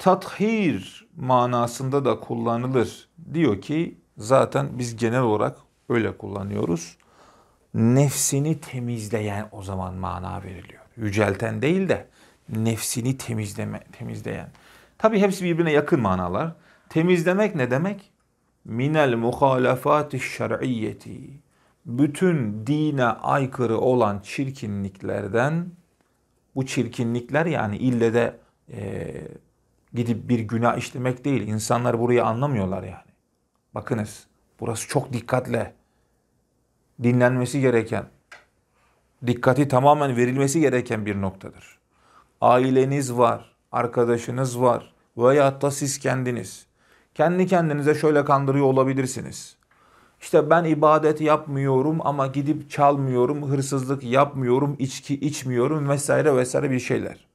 tathir manasında da kullanılır. Diyor ki zaten biz genel olarak öyle kullanıyoruz. Nefsini temizleyen o zaman mana veriliyor. Yücelten değil de nefsini temizleme, temizleyen. Tabi hepsi birbirine yakın manalar. Temizlemek ne demek? Minel muhalefati şer'iyeti. Bütün dine aykırı olan çirkinliklerden bu çirkinlikler yani ille de e, gidip bir günah işlemek değil. İnsanlar burayı anlamıyorlar yani. Bakınız burası çok dikkatle dinlenmesi gereken, dikkati tamamen verilmesi gereken bir noktadır. Aileniz var, arkadaşınız var veya da siz kendiniz. Kendi kendinize şöyle kandırıyor olabilirsiniz. İşte ben ibadet yapmıyorum ama gidip çalmıyorum, hırsızlık yapmıyorum, içki içmiyorum vesaire vesaire bir şeyler.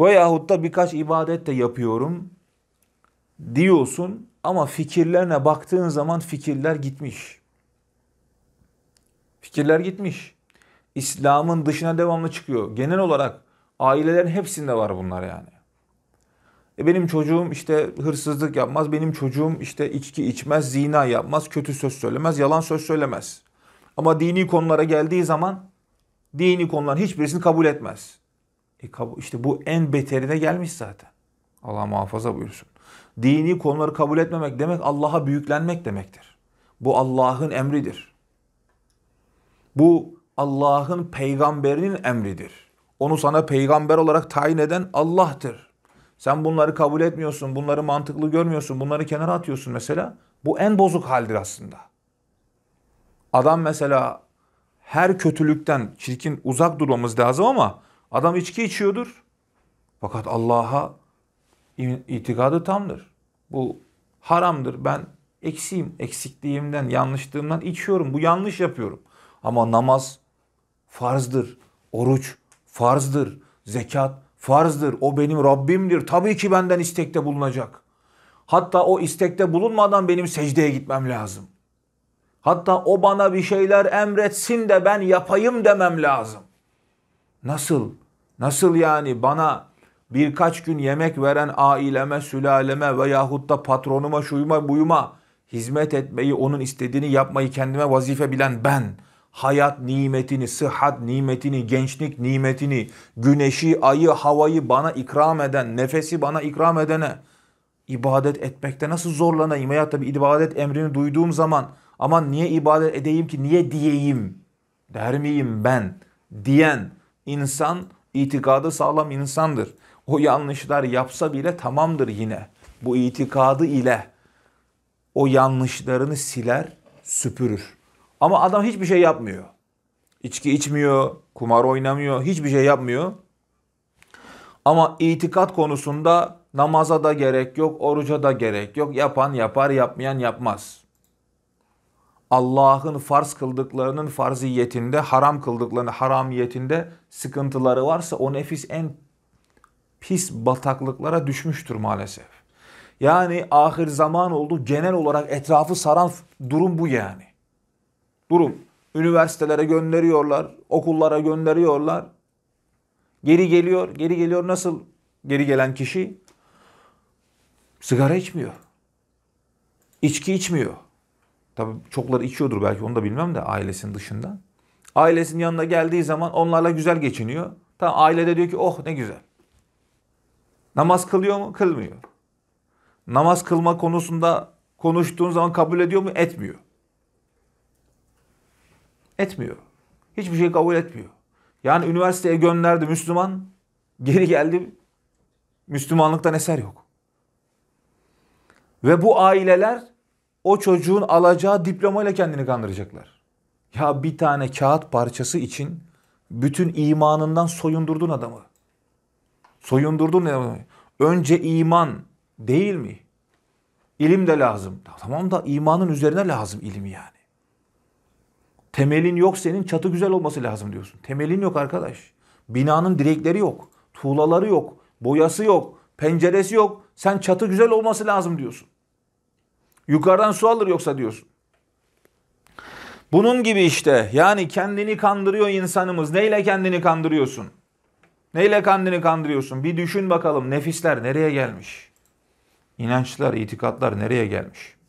Veyahut da birkaç ibadet de yapıyorum diyorsun ama fikirlerine baktığın zaman fikirler gitmiş. Fikirler gitmiş. İslam'ın dışına devamlı çıkıyor. Genel olarak ailelerin hepsinde var bunlar yani. E benim çocuğum işte hırsızlık yapmaz, benim çocuğum işte içki içmez, zina yapmaz, kötü söz söylemez, yalan söz söylemez. Ama dini konulara geldiği zaman dini konuların hiçbirisini kabul etmez. E işte bu en beterine gelmiş zaten. Allah muhafaza buyursun. Dini konuları kabul etmemek demek Allah'a büyüklenmek demektir. Bu Allah'ın emridir. Bu Allah'ın peygamberinin emridir. Onu sana peygamber olarak tayin eden Allah'tır. Sen bunları kabul etmiyorsun, bunları mantıklı görmüyorsun, bunları kenara atıyorsun mesela. Bu en bozuk haldir aslında. Adam mesela her kötülükten, çirkin uzak durmamız lazım ama Adam içki içiyordur. Fakat Allah'a itikadı tamdır. Bu haramdır. Ben eksiğim, eksikliğimden, yanlışlığımdan içiyorum. Bu yanlış yapıyorum. Ama namaz farzdır. Oruç farzdır. Zekat farzdır. O benim Rabbimdir. Tabii ki benden istekte bulunacak. Hatta o istekte bulunmadan benim secdeye gitmem lazım. Hatta o bana bir şeyler emretsin de ben yapayım demem lazım. Nasıl Nasıl yani bana birkaç gün yemek veren aileme, sülaleme veyahut da patronuma, şuyuma, buyuma hizmet etmeyi, onun istediğini yapmayı kendime vazife bilen ben hayat nimetini, sıhhat nimetini, gençlik nimetini, güneşi, ayı, havayı bana ikram eden, nefesi bana ikram edene ibadet etmekte nasıl zorlanayım? Veyahut bir ibadet emrini duyduğum zaman aman niye ibadet edeyim ki, niye diyeyim der miyim ben diyen insan itikadı sağlam insandır. O yanlışlar yapsa bile tamamdır yine. Bu itikadı ile o yanlışlarını siler, süpürür. Ama adam hiçbir şey yapmıyor. İçki içmiyor, kumar oynamıyor, hiçbir şey yapmıyor. Ama itikat konusunda namaza da gerek yok, oruca da gerek yok. Yapan yapar, yapmayan yapmaz. Allah'ın farz kıldıklarının farziyetinde, haram kıldıklarının haramiyetinde sıkıntıları varsa o nefis en pis bataklıklara düşmüştür maalesef. Yani ahir zaman oldu genel olarak etrafı saran durum bu yani. Durum. Üniversitelere gönderiyorlar, okullara gönderiyorlar. Geri geliyor, geri geliyor nasıl geri gelen kişi? Sigara içmiyor. İçki içmiyor tabi çokları içiyordur belki onu da bilmem de ailesinin dışında. Ailesinin yanına geldiği zaman onlarla güzel geçiniyor. Tamam ailede diyor ki oh ne güzel. Namaz kılıyor mu? Kılmıyor. Namaz kılma konusunda konuştuğun zaman kabul ediyor mu? Etmiyor. Etmiyor. Hiçbir şey kabul etmiyor. Yani üniversiteye gönderdi Müslüman, geri geldi Müslümanlıktan eser yok. Ve bu aileler o çocuğun alacağı diplomayla kendini kandıracaklar. Ya bir tane kağıt parçası için bütün imanından soyundurdun adamı. Soyundurdun ne? Önce iman değil mi? İlim de lazım. Tamam da imanın üzerine lazım ilmi yani. Temelin yok senin çatı güzel olması lazım diyorsun. Temelin yok arkadaş. Binanın direkleri yok. Tuğlaları yok. Boyası yok. Penceresi yok. Sen çatı güzel olması lazım diyorsun. Yukarıdan su alır yoksa diyorsun. Bunun gibi işte yani kendini kandırıyor insanımız. Neyle kendini kandırıyorsun? Neyle kendini kandırıyorsun? Bir düşün bakalım nefisler nereye gelmiş? İnançlar, itikatlar nereye gelmiş?